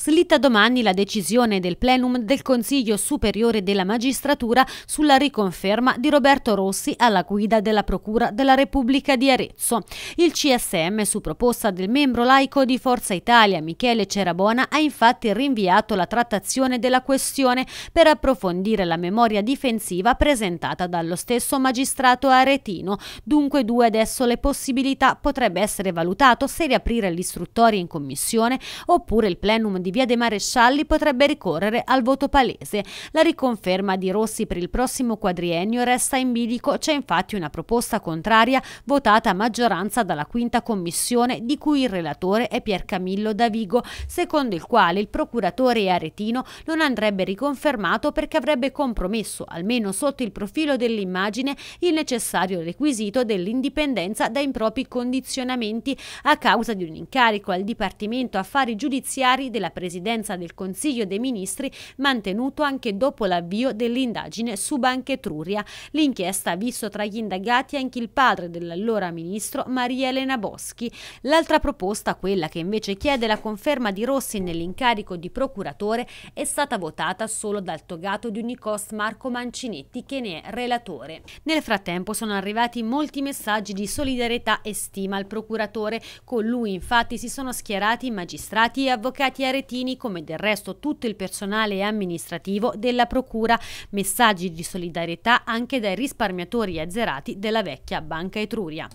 slitta domani la decisione del plenum del Consiglio Superiore della Magistratura sulla riconferma di Roberto Rossi alla guida della Procura della Repubblica di Arezzo. Il CSM, su proposta del membro laico di Forza Italia Michele Cerabona, ha infatti rinviato la trattazione della questione per approfondire la memoria difensiva presentata dallo stesso magistrato aretino. Dunque due adesso le possibilità potrebbe essere valutato se riaprire l'istruttoria in commissione oppure il plenum di di Via dei Marescialli potrebbe ricorrere al voto palese. La riconferma di Rossi per il prossimo quadriennio resta in bilico, c'è infatti una proposta contraria votata a maggioranza dalla quinta commissione di cui il relatore è Pier Camillo Davigo, secondo il quale il procuratore aretino non andrebbe riconfermato perché avrebbe compromesso, almeno sotto il profilo dell'immagine, il necessario requisito dell'indipendenza da impropri condizionamenti a causa di un incarico al Dipartimento Affari Giudiziari della alla presidenza del Consiglio dei Ministri mantenuto anche dopo l'avvio dell'indagine su Banca Etruria. L'inchiesta ha visto tra gli indagati anche il padre dell'allora ministro Maria Elena Boschi. L'altra proposta, quella che invece chiede la conferma di Rossi nell'incarico di procuratore, è stata votata solo dal togato di Unicost Marco Mancinetti che ne è relatore. Nel frattempo sono arrivati molti messaggi di solidarietà e stima al procuratore. Con lui infatti si sono schierati magistrati e avvocati arenati Retini, come del resto tutto il personale amministrativo della Procura, messaggi di solidarietà anche dai risparmiatori azzerati della vecchia Banca Etruria.